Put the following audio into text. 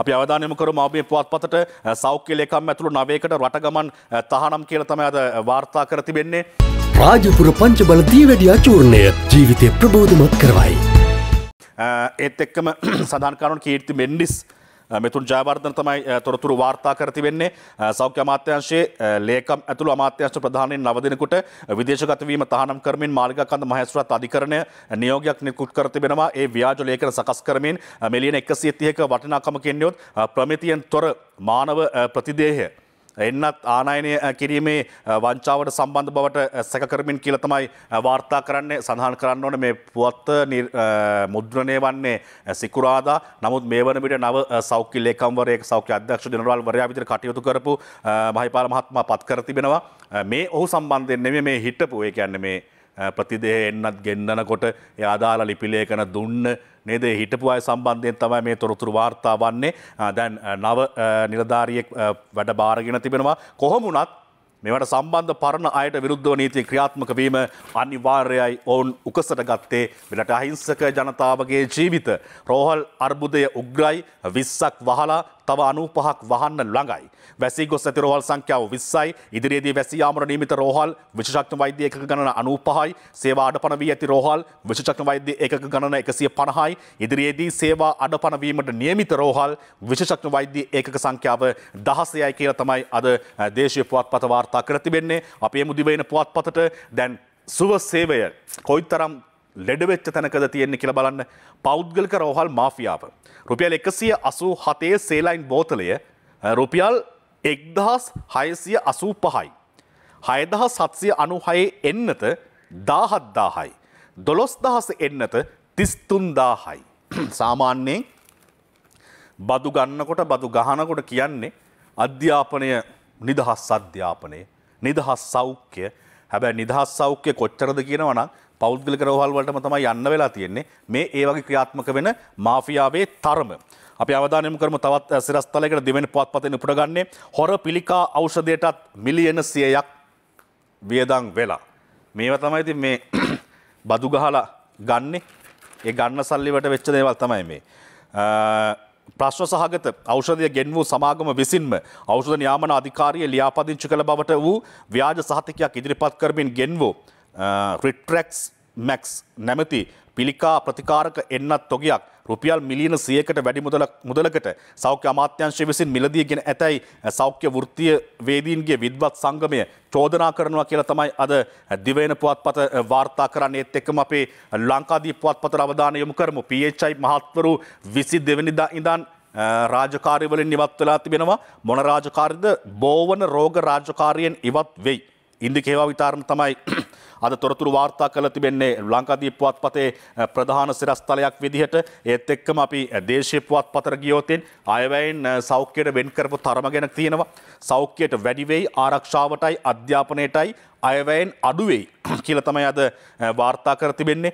අපි අවධානයම කරමු මාබේ පුවත්පතට සෞඛ්‍ය ලේකම් ඇතුළු නවයකට රටගමන් තහනම් කියලා තමයි අද වාර්තා කර තිබෙන්නේ. රාජපුර පංචබල දීවැඩියා චූර්ණය ජීවිතය ප්‍රබෝධමත් කරවයි. ඒත් එක්කම සඳහන් කරන කීර්ති මෙන්ඩිස් මෙතුන් uh, ජයවර්ධන තමයි uh, තොරතුරු වාර්තා කරති වෙන්නේ uh, සෞඛ්‍ය අමාත්‍යංශයේ ලේකම් ඇතුළු අමාත්‍යංශ ප්‍රධානීන් නවදිනකුට විදේශගතවීම තහනම් කරමින් මාලිගාකන්ද මහේස්වරත් අධිකරණය නියෝගයක් නිකුත් කර තිබෙනවා ඒ ව්‍යාජ ලේඛන සකස් කරමින් මිලියන 130ක වටිනාකමකින් යොත් ප්‍රමිතියෙන් තොර මානව ප්‍රතිදේහය එන්නත් ආනයනය කිරීමේ වංචාවට සම්බන්ධ බවට සැකකරමින් කියලතමයි වාර්තා කරන්නේ සඳහන් කරන්න ඕන මේ පුවත් මුද්‍රණය වන්නේ සිකුරාදා නමුත් මේ වනට නව සෞඛ්‍ය ලේකම්වරේ සෞඛ්‍ය අධ්‍යක්ෂ ජනරල් වරයා විදිර කටයුතු කරපු මහිපාල මහත්මා පත් කර තිබෙනවා මේ ඔහු සම්බන්ධයෙන් නෙමෙයි මේ හිටපු ඒ කියන්නේ මේ ප්‍රතිදේ එන්නත් ගෙන්න්නනකොට අදාල ලිපිලේකන දුන්න නේද හිටපු අය සම්බන්ධයෙන් තමයි මේ තොරතුරු වාර්තා වන්නේ දැන් නව නිලධාරියෙක් වැඩ බාරගෙන තිබෙනවා කොහොමුණත් මෙවට සම්බන්ධ පරණ අයට විරුද්ධව නීති ක්‍රියාත්මක වීම අනිවාර්යයි ඔවුන් උකසට ගත්තේ මෙලට අහිංසක ජනතාවගේ ජීවිත රෝහල් අර්බුදය උග්‍රයි විස්සක් වහලා තව අනු පහක් වහන්න ළඟයි. වැසි ගොස් ඇති රෝහල් සංඛ්‍යාව විස්සයි ඉදිරියේදී වැසියාමට නියමිත රෝහල් විශෂක්න වෛද්‍ය එකක ගණන අනූ පහයි සේවා අඩ පනවී ඇති රෝහල් විශෂක්න වෛද්‍ය එකක ගණන එකසිය පණහයි ඉදිරියේදී සේවා අඩ පනවීමට නියමිත රෝහල් විශෂක්න වෛද්‍ය ඒකක සංඛ්‍යාව දහසයයි කියලා තමයි අද දේශය පුවත් පත වාර්තා කරතිබෙන්නේ අපේ මුදිවයින පුවත් පතට දැන් සුව සේවය කොයි තරම් ලෙඩවෙච්ච තැනකද තියෙන්නේ කියලා බලන්න පෞද්ගලික රෝහල් මාෆියාව. රුපියල් එකසිය අසූ හතේ සේලයින් බෝතලය රුපියල් එක්දහස් හයසිය අසූ පහයි. හයදහ සත්සිය අනු හයේ එන්නත දාහත්දාහයි. දොළොස් දහස එන්නත තිස්තුන්දාහයි. සාමාන්‍යයෙන් බදු ගන්නකොට බදු ගහනකොට කියන්නේ අධ්‍යාපනය නිදහස් අධ්‍යාපනය නිදහස් සෞඛ්‍ය හැබැ නිදහස් සෞඛ්‍ය කොච්චරද කියනවනම් පෞද්ගලික රෝහල් වලටම තමයි යන්න වෙලා තියෙන්නේ මේ ඒ වගේ ක්‍රියාත්මක වෙන මාෆියාවේ තරම. අපි අවධානයම කරමු තවත් සිරස්තලයකට දෙවෙනි පුවත්පතෙන් උපුටගන්නේ හොර පිළිකා ඖෂධයටත් මිලියන 100ක් වියදම් වෙලා. මේවා තමයි ඉතින් මේ බදු ගහලා ගන්නේ. ඒ ගන්න සල්ලිවට වෙච්ච දේවල් තමයි මේ. ප්‍රශ්න සහගත ෞෂධය ගෙන් වූ සමාගම විසින්ම ෞෂධ නියාමන අධිකාරිය ලියාපදිංචි කළ බවට වූ ව්‍යාජ සහතිකයක් ඉදිරිපත් කරමින් ගෙන් වූ රිට්‍රැක්ස් මැක්ස් නැමති පිළිකා ප්‍රතිකාරක එන්නත් තොගයක් රුපියල් මිලියන සියකට වැඩි මුදලකට සෞඛ්‍ය අමාත්‍යංශය විසින් මිලදී ගෙන ඇතැයි සෞඛ්‍ය වෘත්තිය වේදීන්ගේ විද්වත් සංගමය චෝදනා කරනවා කියලා තමයි අද දිවයින පුවත්පත වාර්තා කරන්නේ ඒත් එක්කම අපේ ලංකාදී පුවත්පතට අවධානය යොමු කරමු PHI මහත්වරු 22 වෙනිදා ඉඳන් රාජකාරිවලින් ඉවත් වෙලා තිබෙනවා මොන රාජකාරිද බෝවන රෝග රාජකාරියෙන් ඉවත් වෙයි ඉන්දි කේවා විතාරම තමයි අද තොරතුරු වාර්තා කළ තිබෙන්නේ ලංකාදී පුවත්පතේ ප්‍රධාන සිරස්තලයක් විදිහට ඒත් එක්කම අපි දේශීය පුවත්පතට ගියොතින් අයවැයෙන් සෞඛ්‍යයට වෙන් කරපු තරම ගැන තියෙනවා. සෞඛ්‍යයට වැඩි වෙයි ආරක්ෂාවටයි අධ්‍යාපනයටයි අයවැයෙන් අඩු වෙයි කියලා තමයි අද වාර්තා කර තිබෙන්නේ.